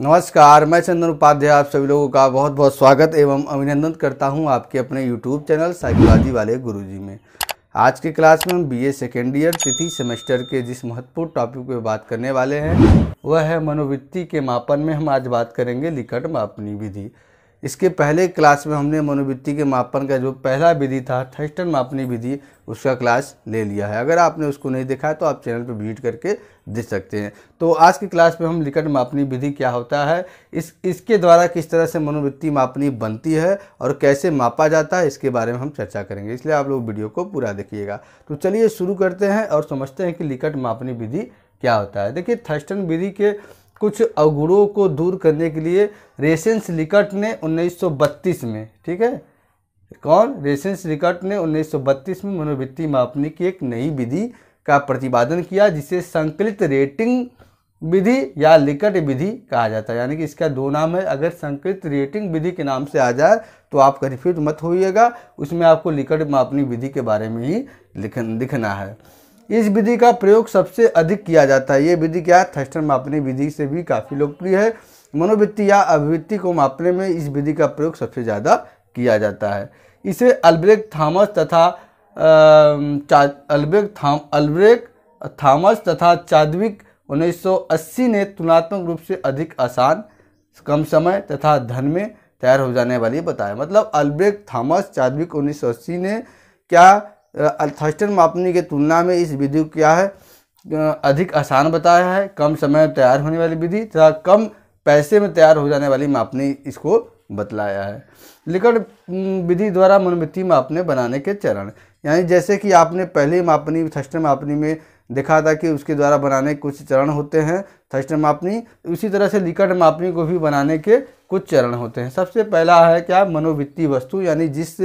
नमस्कार मैं चंदन उपाध्याय आप सभी लोगों का बहुत बहुत स्वागत एवं अभिनंदन करता हूं आपके अपने यूट्यूब चैनल साइकोलॉजी वाले गुरुजी में आज के क्लास में हम बी ए सेकेंड ईयर तिथि सेमेस्टर के जिस महत्वपूर्ण टॉपिक पर बात करने वाले हैं वह है मनोवृत्ति के मापन में हम आज बात करेंगे लिकट मापनी विधि इसके पहले क्लास में हमने मनोवृत्ति के मापन का जो पहला विधि था थर्स्टन मापनी विधि उसका क्लास ले लिया है अगर आपने उसको नहीं देखा तो आप चैनल पर विजिट करके देख सकते हैं तो आज की क्लास में हम लिकट मापनी विधि क्या होता है इस इसके द्वारा किस तरह से मनोवृत्ति मापनी बनती है और कैसे मापा जाता है इसके बारे में हम चर्चा करेंगे इसलिए आप लोग वीडियो को पूरा देखिएगा तो चलिए शुरू करते हैं और समझते हैं कि लिकट मापनी विधि क्या होता है देखिए थर्स्टन विधि के कुछ अवगुणों को दूर करने के लिए रेसेंस लिकट ने 1932 में ठीक है कौन रेसेंस लिकट ने 1932 में मनोवृत्ति मापने की एक नई विधि का प्रतिपादन किया जिसे संकलित रेटिंग विधि या लिकट विधि कहा जाता है यानी कि इसका दो नाम है अगर संकलित रेटिंग विधि के नाम से आ जाए तो आप कन्फ्यूज मत होइएगा उसमें आपको लिकट मापनी विधि के बारे में ही लिखना है इस विधि का प्रयोग सबसे अधिक किया जाता है ये विधि क्या है थर्स्टर मापने विधि से भी काफ़ी लोकप्रिय है मनोवृत्ति या अभिवृत्ति को मापने में इस विधि का प्रयोग सबसे ज़्यादा किया जाता है इसे अल्ब्रेक थामस तथा अल्ब्रेक थाम अल्ब्रेक थामस तथा चादविक 1980 ने तुलनात्मक रूप से अधिक आसान कम समय तथा धन में तैयार हो जाने वाली बताया मतलब अल्ब्रेक थामस चादविक 1980 ने क्या थर्स्टन मापनी की तुलना में इस विधि को क्या है अधिक आसान बताया है कम समय में तैयार होने वाली विधि तथा कम पैसे में तैयार हो जाने वाली मापनी इसको बतलाया है लिकट विधि द्वारा मनमिति मापने बनाने के चरण यानी जैसे कि आपने पहले मापनी थर्स्टन मापनी में देखा था कि उसके द्वारा बनाने के कुछ चरण होते हैं थष्ट मापनी उसी तरह से निकट मापनी को भी बनाने के कुछ चरण होते हैं सबसे पहला है क्या मनोवृत्ति वस्तु यानी जिस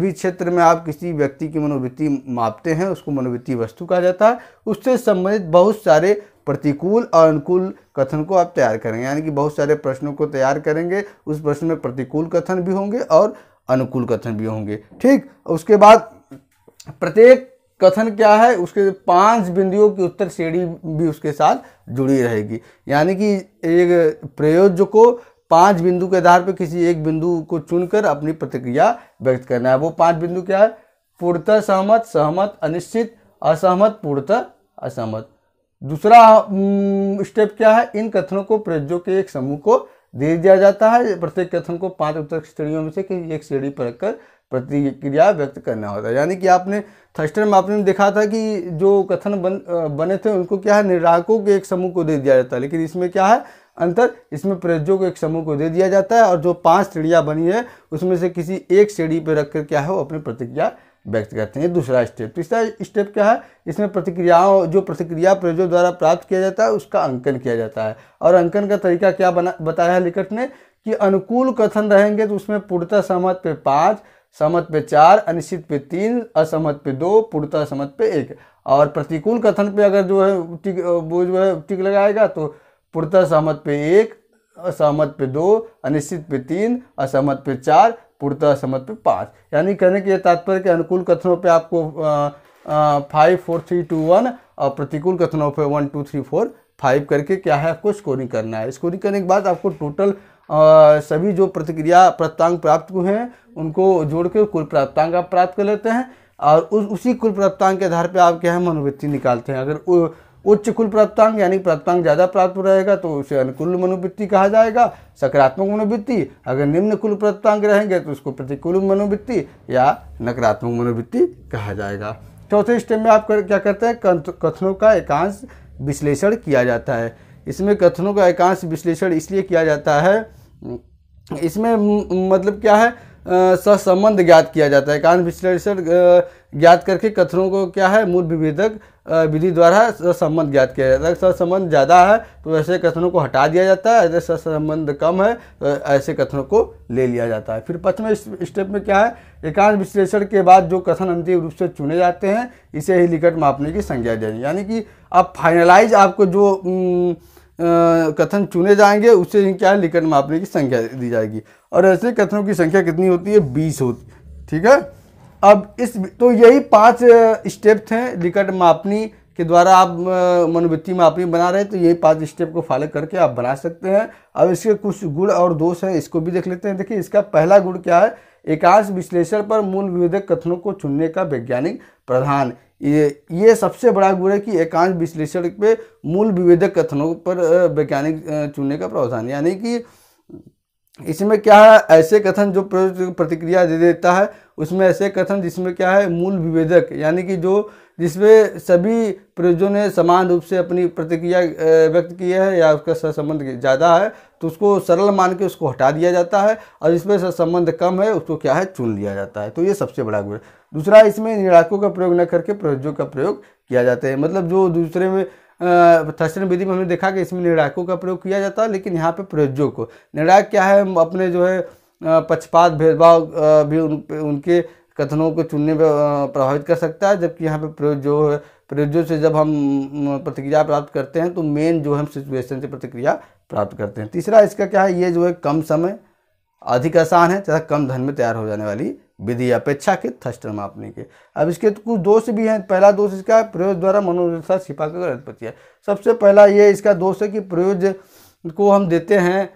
भी क्षेत्र में आप किसी व्यक्ति की मनोवृत्ति मापते हैं उसको मनोवृत्ति वस्तु कहा जाता है उससे संबंधित बहुत सारे प्रतिकूल और अनुकूल कथन को आप तैयार करेंगे यानी कि बहुत सारे प्रश्नों को तैयार करेंगे उस प्रश्न में प्रतिकूल कथन भी होंगे और अनुकूल कथन भी होंगे ठीक उसके बाद प्रत्येक कथन क्या है उसके पांच बिंदुओं की उत्तर श्रेणी भी उसके साथ जुड़ी रहेगी यानी कि एक प्रयोज्य को पांच बिंदु के आधार पर किसी एक बिंदु को चुनकर अपनी प्रतिक्रिया व्यक्त करना है वो पांच बिंदु क्या है पूर्णतः सहमत सहमत अनिश्चित असहमत पूर्णतः असहमत दूसरा स्टेप क्या है इन कथनों को प्रयोजों के एक समूह को दे दिया जाता है प्रत्येक कथन को पांच उत्तर श्रेणियों में से किसी एक श्रेणी पर रखकर प्रतिक्रिया व्यक्त करना होता है यानी कि आपने थर्स्टर में आपने देखा था कि जो कथन बन बने थे उनको क्या है निराकों के एक समूह को दे दिया जाता है लेकिन इसमें क्या है अंतर इसमें प्रयोज्यों को एक समूह को दे दिया जाता है और जो पांच श्रेणियाँ बनी है उसमें से किसी एक श्रेणी पर रखकर क्या है वो अपनी प्रतिक्रिया व्यक्त करते हैं दूसरा स्टेप तीसरा स्टेप क्या है इसमें प्रतिक्रियाओं जो प्रतिक्रिया प्रयोजों द्वारा प्राप्त किया जाता है उसका अंकन किया जाता है और अंकन का तरीका क्या बना बताया है लिकट ने कि अनुकूल कथन रहेंगे तो उसमें पूर्णता सहमत पे पाँच सहमत पे चार अनिश्चित पे तीन असहमत पे दो पूर्णता सहमत पे एक और प्रतिकूल कथन पे अगर जो है टिक वो जो है टिक लगाएगा तो पूर्णता सहमत पे एक असहमत पे दो अनिश्चित पे तीन असहमत पे चार पूर्णता सहमत पे पाँच यानी कहने के तात्पर्य के अनुकूल कथनों पे आपको five four three two one और प्रतिकूल कथनों पे one two three four five करके क्या है आपको स्कोरिंग करना है स्कोरिंग करने के बाद आपको टोटल आ, सभी जो प्रतिक्रिया प्राप्तांक प्राप्त हुए हैं उनको जोड़ के कुल प्राप्तांक आप प्राप्त कर लेते हैं और उस उसी कुल प्राप्तांक के आधार पर आप क्या है मनोवृत्ति निकालते हैं अगर उच्च कुल प्राप्तांक यानी प्राप्तांक ज़्यादा प्राप्त रहेगा तो उसे अनुकूल मनोवृत्ति कहा जाएगा सकारात्मक मनोवृत्ति अगर निम्न कुल प्राप्तांक रहेंगे तो उसको प्रतिकूल मनोवृत्ति या नकारात्मक मनोवृत्ति कहा जाएगा चौथे स्टेप में आप कर, क्या करते हैं कथनों का एकांश विश्लेषण किया जाता है इसमें कथनों का एकांश विश्लेषण इसलिए किया जाता है इसमें मतलब क्या है सहसंबंध ज्ञात किया जाता है एकांश विश्लेषण ज्ञात करके कथनों को क्या है मूल विभेदक विधि द्वारा संबंध ज्ञात किया जाता है सत्संबंध ज़्यादा है तो ऐसे कथनों को हटा दिया जाता है अगर संबंध कम है तो ऐसे कथनों को ले लिया जाता है फिर में स्टेप में क्या है एकांत विश्लेषण के बाद जो कथन अंतिम रूप से चुने जाते हैं इसे ही लिकट मापने की संज्ञा दी यानी कि आप फाइनलाइज आपको जो न, कथन चुने जाएंगे उससे क्या है लिकट मापने की संख्या दी जाएगी और ऐसे कथनों की संख्या कितनी होती है बीस होती ठीक है अब इस तो यही पांच स्टेप थे निकट मापनी के द्वारा आप मनोवृत्ति मापनी बना रहे तो यही पांच स्टेप को फॉलो करके आप बना सकते हैं अब इसके कुछ गुण और दोष हैं इसको भी देख लेते हैं देखिए इसका पहला गुण क्या है एकांश विश्लेषण पर मूल विवेदक कथनों को चुनने का वैज्ञानिक प्रधान ये ये सबसे बड़ा गुण है कि एकांश विश्लेषण पे मूल विवेदक कथनों पर वैज्ञानिक चुनने का प्रावधान यानी कि इसमें क्या है ऐसे कथन जो प्रतिक्रिया दे देता है उसमें ऐसे कथन जिसमें क्या है मूल विभेदक यानी कि जो जिसमें सभी प्रयोजों ने समान रूप से अपनी प्रतिक्रिया व्यक्त की है या उसका सहसंबंध ज़्यादा है तो उसको सरल मान के उसको हटा दिया जाता है और जिसमें सहसंबंध कम है उसको क्या है चुन लिया जाता है तो ये सबसे बड़ा गुण दूसरा इसमें निराकों का प्रयोग न करके प्रयोजों का प्रयोग किया जाता है मतलब जो दूसरे में थर्सन विधि में हमने देखा कि इसमें निर्णायकों का प्रयोग किया जाता है लेकिन यहाँ पे प्रयोजक को निर्णायक क्या है अपने जो है पक्षपात भेदभाव भी उन उनके कथनों को चुनने पर प्रभावित कर सकता है जबकि यहाँ पे प्रयोजो है प्रयोजों से जब हम प्रतिक्रिया प्राप्त करते हैं तो मेन जो हम सिचुएशन से प्रतिक्रिया प्राप्त करते हैं तीसरा इसका क्या है ये जो है कम समय अधिक आसान है तथा कम धन में तैयार हो जाने वाली विधि अपेक्षाकृत थष्टमापनी के अब इसके तो कुछ दोष भी हैं पहला दोष इसका प्रयोज द्वारा मनोदशा छिपा कर उत्पत्ति है सबसे पहला ये इसका दोष है कि प्रयोज को हम देते हैं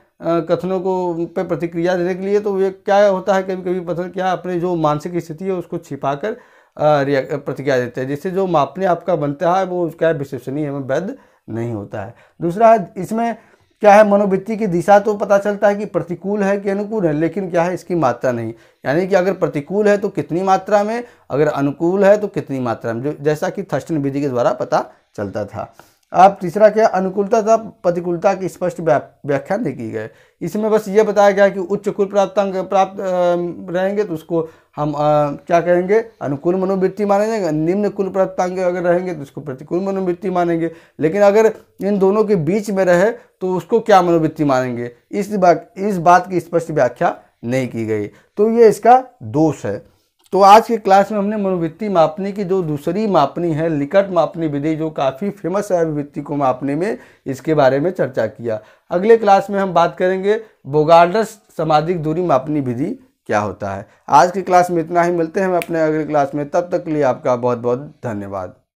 कथनों को पे प्रतिक्रिया देने के लिए तो ये क्या होता है कभी कभी पथन क्या अपने जो मानसिक स्थिति है उसको छिपा कर प्रतिक्रिया देते हैं जिससे जो मापने आपका बनता है वो उसका विश्वसनीय एवं वैध नहीं होता है दूसरा इसमें क्या है मनोवृत्ति की दिशा तो पता चलता है कि प्रतिकूल है कि अनुकूल है लेकिन क्या है इसकी मात्रा नहीं यानी कि अगर प्रतिकूल है तो कितनी मात्रा में अगर अनुकूल है तो कितनी मात्रा में जो जैसा कि थर्स्टन विधि के द्वारा पता चलता था आप तीसरा क्या अनुकूलता तथा प्रतिकूलता की स्पष्ट व्याख्या नहीं की गए इसमें बस ये बताया गया कि उच्च कुल प्राप्तांक प्राप्त रहेंगे तो उसको हम आ, क्या कहेंगे अनुकूल मनोवृत्ति मानेंगे निम्न कुल प्राप्तांक अगर रहेंगे तो उसको प्रतिकूल मनोवृत्ति मानेंगे लेकिन अगर इन दोनों के बीच में रहे तो उसको क्या मनोवृत्ति मानेंगे इस बात इस बात की स्पष्ट व्याख्या नहीं की गई तो ये इसका दोष है तो आज की क्लास में हमने मनोवृत्ति मापने की जो दूसरी मापनी है लिकट मापनी विधि जो काफ़ी फेमस है अभिवृत्ति को मापने में इसके बारे में चर्चा किया अगले क्लास में हम बात करेंगे बोगार्डस सामाजिक दूरी मापनी विधि क्या होता है आज की क्लास में इतना ही मिलते हैं हम अपने अगले क्लास में तब तक के लिए आपका बहुत बहुत धन्यवाद